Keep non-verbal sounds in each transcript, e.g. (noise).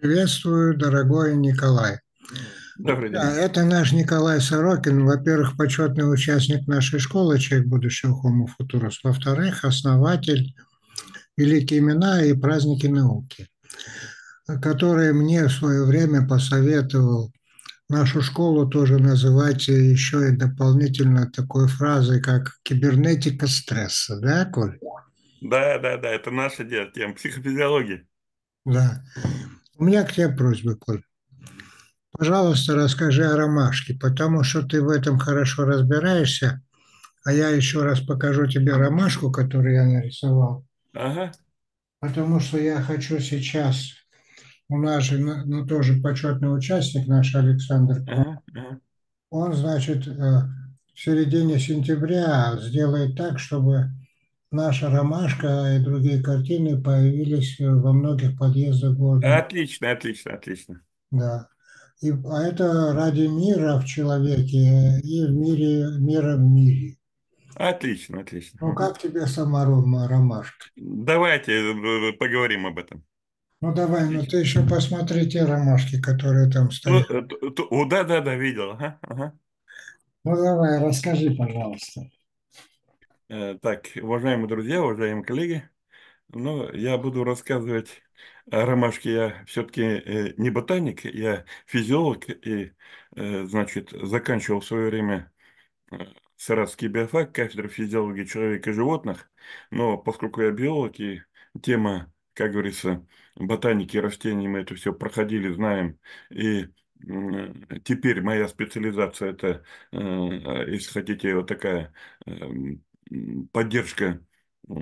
Приветствую, дорогой Николай. Добрый день. это наш Николай Сорокин, во-первых, почетный участник нашей школы «Человек будущего Homo Futurus», во-вторых, основатель «Великие имена» и «Праздники науки», которые мне в свое время посоветовал нашу школу тоже называть еще и дополнительно такой фразой, как «кибернетика стресса», да, Коль? Да, да, да, это наша тема, психофизиология. Да. У меня к тебе просьба, Коль. Пожалуйста, расскажи о ромашке, потому что ты в этом хорошо разбираешься, а я еще раз покажу тебе ромашку, которую я нарисовал. Ага. Потому что я хочу сейчас, у нас же ну, ну тоже почетный участник наш Александр, ага, он, значит, э, в середине сентября сделает так, чтобы наша «Ромашка» и другие картины появились э, во многих подъездах города. Отлично, отлично, отлично. Да. И, а это ради мира в человеке э, и в мире, мира в мире. Отлично, отлично. Ну, как тебе сама ромашка? Давайте э, поговорим об этом. Ну, давай, отлично. ну ты еще посмотри те ромашки, которые там стоят. Ну, да-да-да, видел. Ага, ага. Ну, давай, расскажи, пожалуйста. Э, так, уважаемые друзья, уважаемые коллеги, ну, я буду рассказывать о ромашке. Я все-таки э, не ботаник, я физиолог, и, э, значит, заканчивал в свое время Саратский биофак, кафедра физиологии человека и животных, но поскольку я биолог, и тема, как говорится, ботаники и растений, мы это все проходили, знаем, и теперь моя специализация это, если хотите, вот такая поддержка э,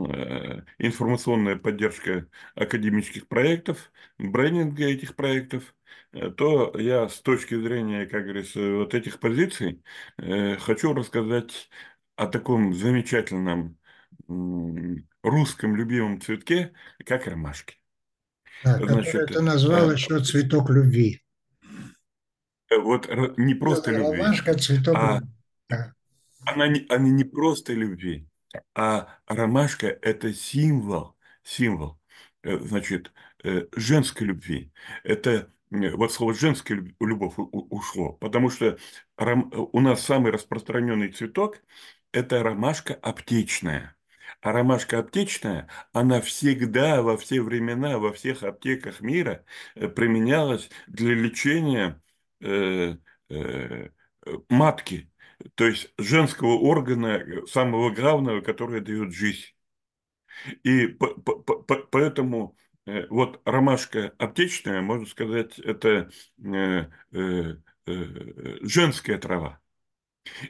информационная поддержка академических проектов, брендинга этих проектов, э, то я с точки зрения, как говорится, вот этих позиций э, хочу рассказать о таком замечательном русском любимом цветке, как ромашки. Да, Значит, это назвал да, еще цветок любви. Вот не просто это любви. Ромашка, цветок а, любви. Она не, она не просто любви, а ромашка – это символ, символ, э, значит, э, женской любви. Это э, вот слово «женская любовь» ушло, потому что у нас самый распространенный цветок – это ромашка аптечная. А ромашка аптечная, она всегда, во все времена, во всех аптеках мира применялась для лечения э, э, матки, то есть женского органа, э, самого главного, который дает жизнь. И по по по поэтому э, вот ромашка аптечная, можно сказать, это э, женская трава.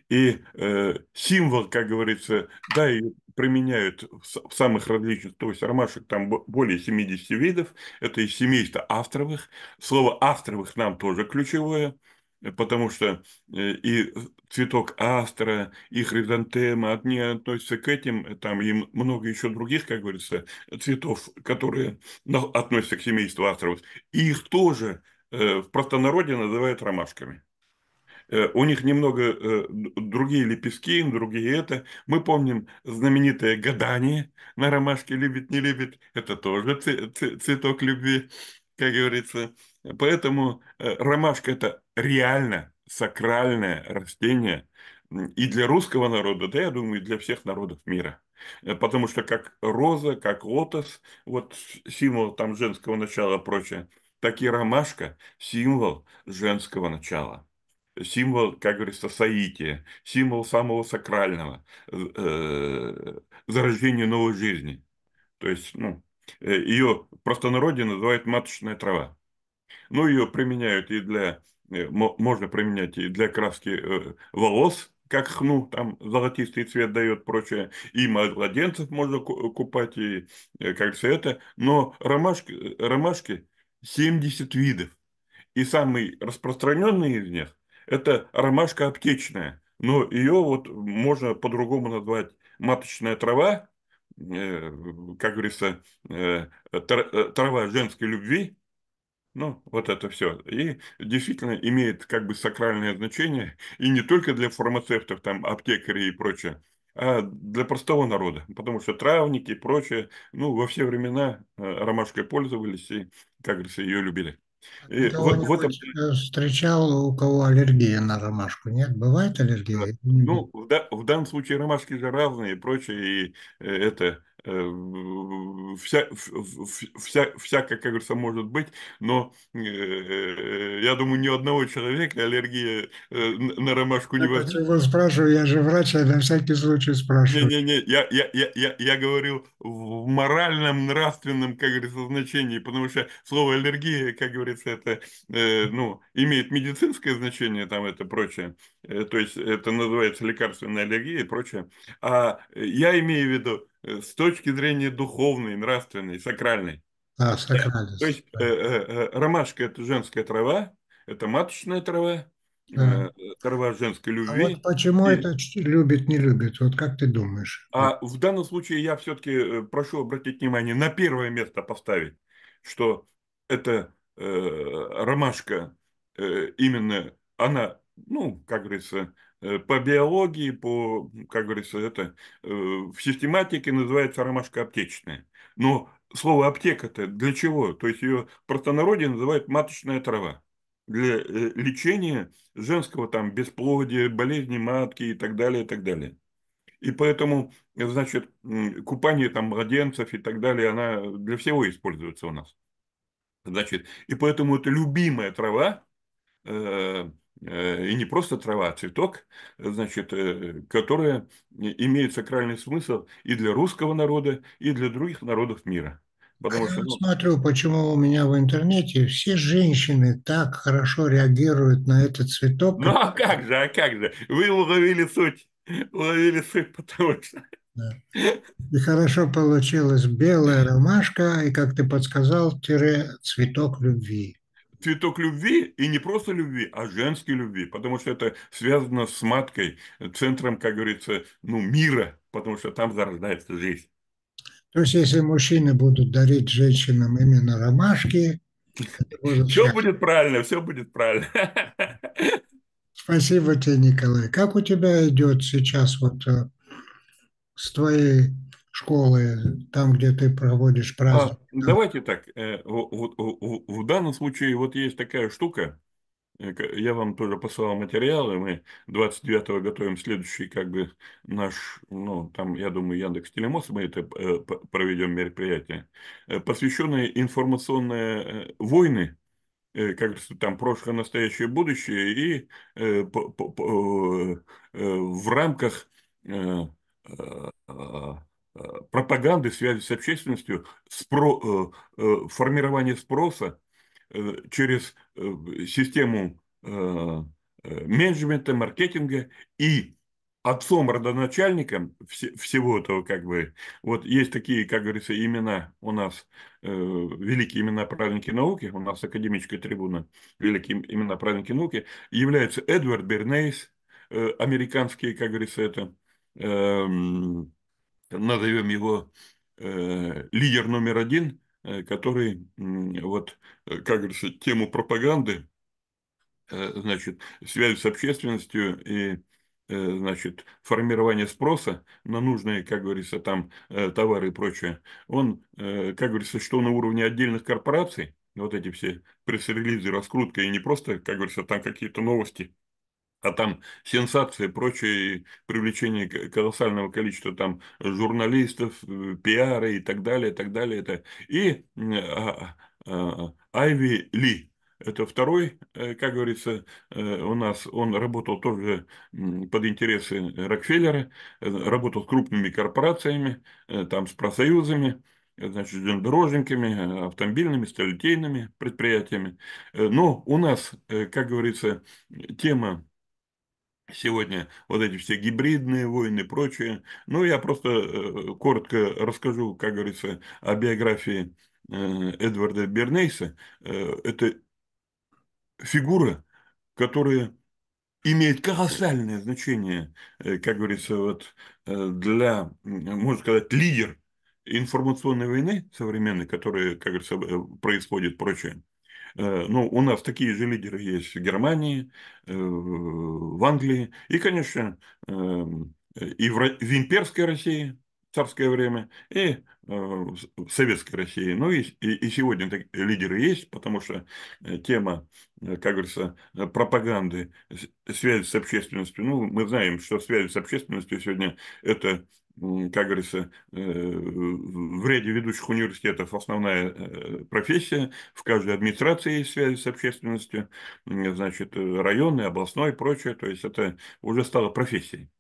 И э, символ, как говорится, да, ее применяют в, самых различных, то есть ромашек там более 70 видов, это из семейства авторовых. Слово авторовых нам тоже ключевое – Э, потому что э, и цветок астра, и хризантема, одни относятся к этим, э, там и много еще других, как говорится, цветов, которые относятся к семейству астровых. И их тоже в простонародье называют ромашками. У них немного другие лепестки, другие это. Мы помним знаменитое гадание на ромашке «Любит, не любит». Это тоже цветок любви, как говорится. Поэтому э, ромашка – это реально сакральное растение и для русского народа, да, я думаю, и для всех народов мира. Э, потому что как роза, как лотос, вот символ там женского начала и прочее, так и ромашка – символ женского начала символ, как говорится, соития, символ самого сакрального, э, зарождения новой жизни. То есть, ну, ее в простонародье называют маточная трава. Ну, ее применяют и для, э, можно применять и для краски э, волос, как хну, там золотистый цвет дает, прочее, и младенцев можно купать, и э, как все это. Но ромашки, ромашки 70 видов. И самый распространенный из них – это ромашка аптечная. Но ее вот можно по-другому назвать маточная трава, как говорится, трава женской любви – ну, вот это все. И действительно имеет как бы сакральное значение, и не только для фармацевтов, там, аптекарей и прочее, а для простого народа, потому что травники и прочее, ну, во все времена э, ромашкой пользовались и, как говорится, ее любили. И Кто вот, вот... Э, встречал, у кого аллергия на ромашку, нет? Бывает аллергия? Ну, в, в данном случае ромашки же разные и прочее, и э, это Э, вся, вся, всяко, как говорится, может быть, но э, э, я думаю, ни у одного человека аллергия на ромашку не возникнет. Я его спрашиваю, я же врач, я на всякий случай спрашиваю. Не-не-не, я, я, я, я говорил в моральном, нравственном, как говорится, значении, потому что слово аллергия, как говорится, это, ну, имеет медицинское значение, там это прочее, то есть это называется лекарственная аллергия и прочее, а я имею в виду Э, с точки зрения духовной, нравственной, сакральной. А, сакральность. То есть э, э, ромашка – это женская трава, это маточная трава, да. трава женской а любви. А вот почему и... это любит, не любит? Вот как ты думаешь? А в данном случае я все-таки прошу обратить внимание, на первое место поставить, что это э, ромашка э, именно, она, ну, как говорится, Э, по биологии, по, как говорится, это э, в систематике называется ромашка аптечная. Но слово аптека-то для чего? То есть ее в простонародье называют маточная трава для э, лечения женского там бесплодия, болезни матки и так далее, и так далее. И поэтому, значит, купание там младенцев и так далее, она для всего используется у нас. Значит, и поэтому это любимая трава, Э, и не просто трава, а цветок, э, значит, э, которая имеет сакральный смысл и для русского народа, и для других народов мира. Потому Я что, ну смотрю, почему у меня в интернете все женщины так хорошо реагируют на этот цветок. Ну а как же, а как же? Вы уловили суть, уловили суть, потому что... Да. И хорошо получилась белая ромашка, и, как ты подсказал, тире цветок любви цветок любви, и не просто любви, а женской любви, потому что это связано с маткой, центром, как говорится, ну, мира, потому что там зарождается жизнь. То есть, если мужчины будут дарить женщинам именно ромашки, (laughs) все будет правильно, все будет правильно. (laughs) Спасибо тебе, Николай. Как у тебя идет сейчас вот э, с твоей школы, там, где ты проводишь праздник. А, ну, Давайте так, э, вот в данном случае вот есть такая штука, э, я вам тоже посылал материалы, мы 29-го готовим следующий, как бы, наш, ну, там, я думаю, Яндекс Телемос, мы это э, проведем мероприятие, посвященное информационные войны, как там прошлое, настоящее, будущее, и в рамках Э, пропаганды, связи с общественностью, спро, э, э, формирование спроса через систему менеджмента, маркетинга и отцом родоначальником всего этого как бы вот есть такие как говорится имена у нас э, великие имена праведники науки у нас академическая трибуна великие имена праведники науки являются Эдвард Бернейс э, американские как говорится это э, назовем его э, лидер номер один, э, который, э, вот, как говорится, тему пропаганды, э, значит, связь с общественностью и э, значит, формирование спроса на нужные, как говорится, там э, товары и прочее, он, как говорится, что на уровне отдельных корпораций, вот эти все пресс-релизы, раскрутка, и не просто, как говорится, там какие-то новости а там сенсации, прочее, привлечение колоссального количества там журналистов, э, пиары и так далее, и так далее. Это. И а, а, а, Айви Ли, это второй, э, как говорится, э, у нас он работал тоже под интересы Рокфеллера, работал с крупными корпорациями, там с профсоюзами, значит, дорожниками, автомобильными, столетейными предприятиями. Но у нас, как говорится, тема сегодня вот эти все гибридные войны и прочее. Ну, я просто э, коротко расскажу, как говорится, о биографии э, Эдварда Бернейса. Э, это фигура, которая имеет колоссальное значение, как говорится, вот для, можно сказать, лидер информационной войны современной, которая, как говорится, происходит прочее. Э, ну, у нас такие же лидеры есть в Германии, э, в Англии и, конечно, эм, и в имперской России, царское время, и э, в Советской России. Ну и, и сегодня лидеры есть, потому что тема, как говорится, пропаганды, связь с общественностью. Ну, мы знаем, что связь с общественностью сегодня – это как говорится, э, в ряде ведущих университетов основная э, профессия, в каждой администрации есть связи с общественностью, значит, э, районной, областной и прочее, то есть это уже стало профессией.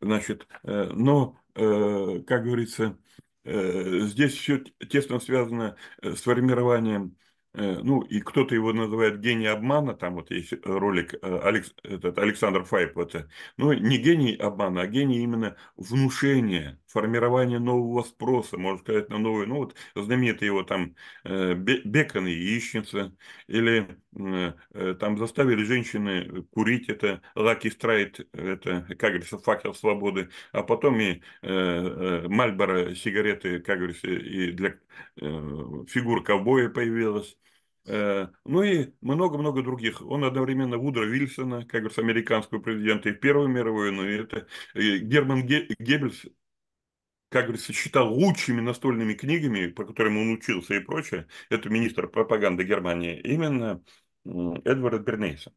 Значит, но, как говорится, здесь все тесно связано с формированием Э, ну, и кто-то его называет гений обмана, там вот есть ролик э, Алекс, этот, Александр Файп, это, ну, не гений обмана, а гений именно внушения, формирования нового спроса, можно сказать, на новый ну, вот знаменитый его там э, Бекон и яичница, или Э, э, там заставили женщины э, курить, это лаки страйт, это, как говорится, факел свободы, а потом и э, Мальборо сигареты, как говорится, и для э, фигур ковбоя появилась. Э, ну и много-много других. Он одновременно Вудро Вильсона, как говорится, американского президента и в Первую мировую, но ну, и это Герман Геббельс как говорится, считал лучшими настольными книгами, по которым он учился и прочее, это министр пропаганды Германии, именно Эдвард Бернейсон.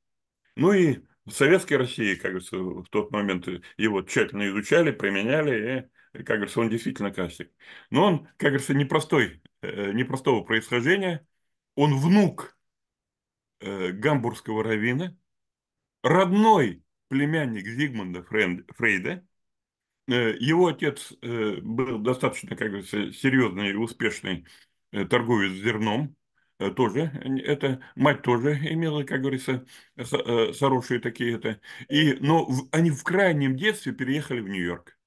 Ну и в Советской России, как говорится, в тот момент его тщательно изучали, применяли, и, как говорится, он действительно классик. Но он, как говорится, непростой, э, непростого происхождения. Он внук э, гамбургского равина, родной племянник Зигмунда Фрейда, Э, его отец э, был достаточно, как говорится, серьезный и успешный э, торговец зерном, тоже это мать тоже имела, как говорится, хорошие такие это. И, но в, они в крайнем детстве переехали в Нью-Йорк.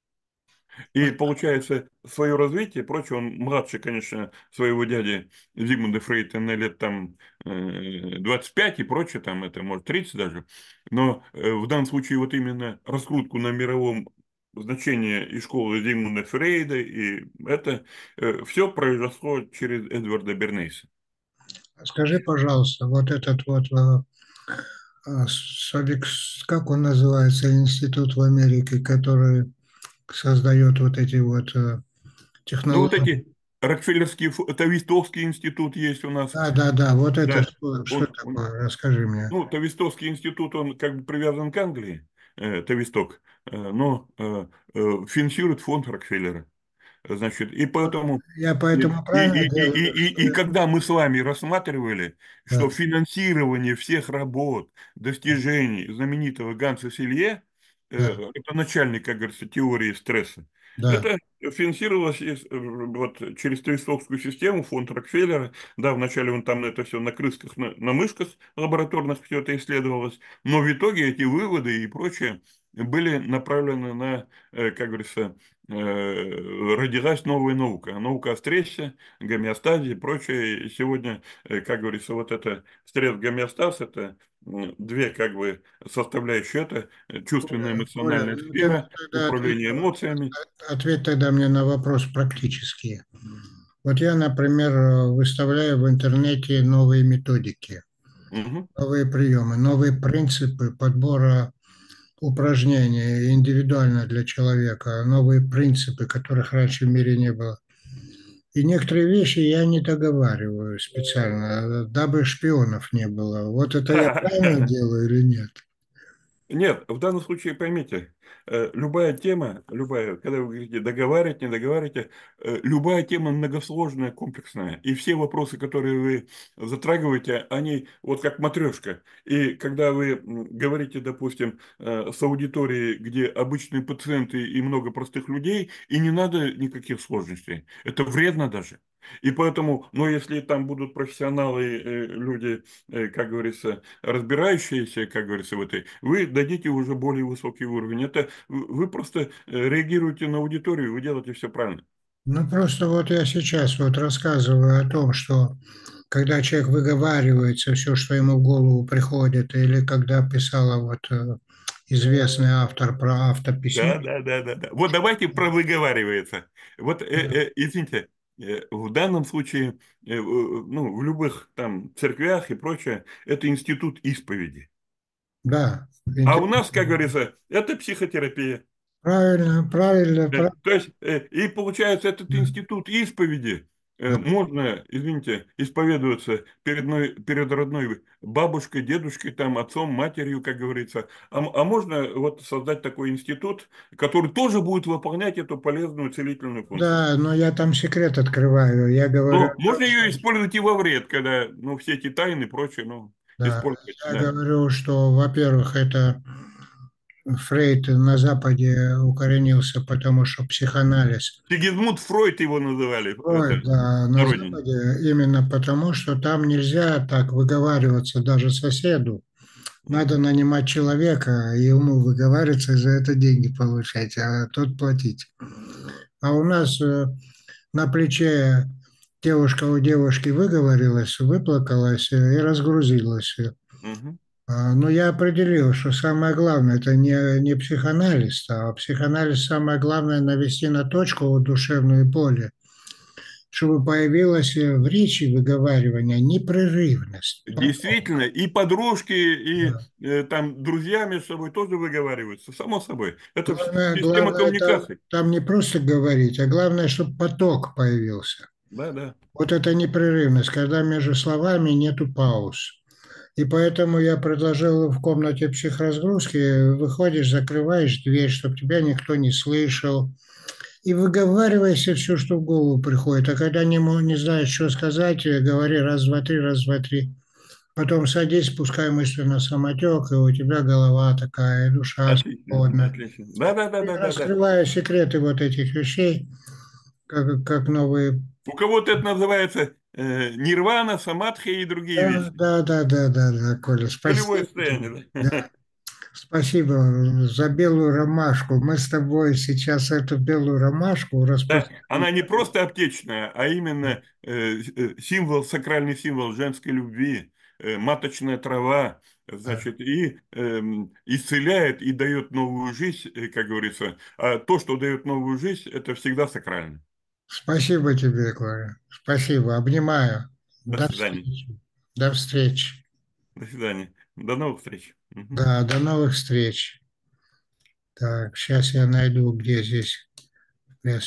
И получается, свое развитие, прочее, он младше, конечно, своего дяди Зигмунда Фрейта на лет там 25 и прочее, там это может 30 даже, но в данном случае вот именно раскрутку на мировом значение и школы Зигмунда Фрейда, и это э, все произошло через Эдварда Бернейса. Скажи, пожалуйста, вот этот вот э, э, Савикс, как он называется, институт в Америке, который создает вот эти вот э, технологии. Ну, вот эти Рокфеллерский, Тавистовский институт есть у нас. Да, да, да, вот это да. что, что он, расскажи мне. Ну, Тавистовский институт, он как бы привязан к Англии. Э, Тависток, э, но э, финансирует фонд Рокфеллера. Значит, и поэтому... Я поэтому и, и, и, и, и, и когда мы с вами рассматривали, да. что финансирование всех работ, достижений знаменитого Ганса Силье, да. это начальник, как говорится, теории стресса, да. Это финансировалось из, э, вот, через Трестовскую систему, фонд Рокфеллера. Да, вначале он там это все на крысках, на, на мышках лабораторных все это исследовалось. Но в итоге эти выводы и прочее были направлены на, э, как говорится, Э, родилась новая наука. Наука о стрессе, гомеостазе и прочее. И сегодня, э, как говорится, вот это стресс гомеостаз – это две как бы составляющие это э, чувственная эмоциональная сфера, ну, управление эмоциями. Ответь тогда мне на вопрос практически. Вот я, например, выставляю в интернете новые методики, угу. новые приемы, новые принципы подбора упражнение индивидуально для человека, а новые принципы, которых раньше в мире не было. И некоторые вещи я не договариваю специально, дабы шпионов не было. Вот это я (laughs) правильно делаю или нет? Нет, в данном случае поймите, э, любая тема, любая, когда вы говорите договаривать, не договаривать, э, любая тема многосложная, комплексная. И все вопросы, которые вы затрагиваете, они вот как матрешка. И когда вы говорите, допустим, э, с аудиторией, где обычные пациенты и много простых людей, и не надо никаких сложностей. Это вредно даже. И поэтому, ну, если там будут профессионалы, э, люди, э, как говорится, разбирающиеся, как говорится, в этой, вы дадите уже более высокий уровень. Это вы просто э, реагируете на аудиторию, вы делаете все правильно. Ну, просто вот я сейчас вот рассказываю о том, что когда человек выговаривается, все, что ему в голову приходит, или когда писала вот известный автор про автописьмо. Да, да, да, да, да. Вот давайте про выговаривается. Вот, да. э, э, извините, Э, в данном случае, э, э, ну, в любых там церквях и прочее, это институт исповеди. Да. А у нас, как говорится, это психотерапия. Правильно, правильно. То есть, и получается, этот институт исповеди, Э, можно, извините, исповедоваться перед, перед родной бабушкой, дедушкой, там, отцом, матерью, как говорится. А, а можно вот создать такой институт, который тоже будет выполнять эту полезную целительную функцию? Да, но я там секрет открываю. Я говорю... Но ну, можно ее использовать и во вред, когда ну, все эти тайны и прочее. Ну, да, я да. говорю, что, во-первых, это Фрейд на Западе укоренился, потому что психоанализ. Сигизмунд Фройд его называли. Фройд, да, на Западе, именно потому, что там нельзя так выговариваться даже соседу. Надо нанимать человека, ему выговариваться, и за это деньги получать, а тот платить. А у нас э, на плече девушка у девушки выговорилась, выплакалась э, и разгрузилась. А, Но ну, я определил, что самое главное – это не, не психоанализ, а психоанализ самое главное – навести на точку душевной боли, чтобы появилась в речи выговаривания непрерывность. Действительно, и подружки, и да. э, там друзьями между собой тоже выговариваются, само собой. Это главное, система главное, коммуникации. Это, там не просто говорить, а главное, чтобы поток появился. Да, да. Вот это непрерывность, когда между словами нету пауз. И поэтому я предложил в комнате психразгрузки, выходишь, закрываешь дверь, чтобы тебя никто не слышал, и выговаривайся все, что в голову приходит. А когда не, не знаешь, что сказать, э, говори раз, два, три, раз, два, три. Потом садись, пускай мысли на самотек, и у тебя голова такая, душа отлично, Отлично. Да, да, да, да, раскрываю да, секреты вот этих вещей, как, как новые. У кого-то это называется э, Нирвана, Самадхи и другие да, вещи. Да, да, да, да, да, Коля, спасибо. Да. Спасибо за белую ромашку. Мы с тобой сейчас эту белую ромашку распустим. Да, она не просто аптечная, а именно э, э, символ, сакральный символ женской любви, э, маточная трава, значит, и э, исцеляет, и дает новую жизнь, э, как говорится. А то, что дает новую жизнь, это всегда сакрально. Спасибо тебе, Глория. Спасибо. Обнимаю. До, до свидания. Встречи. До встречи. До свидания. До новых встреч. Да, до новых встреч. Так, сейчас я найду, где здесь место.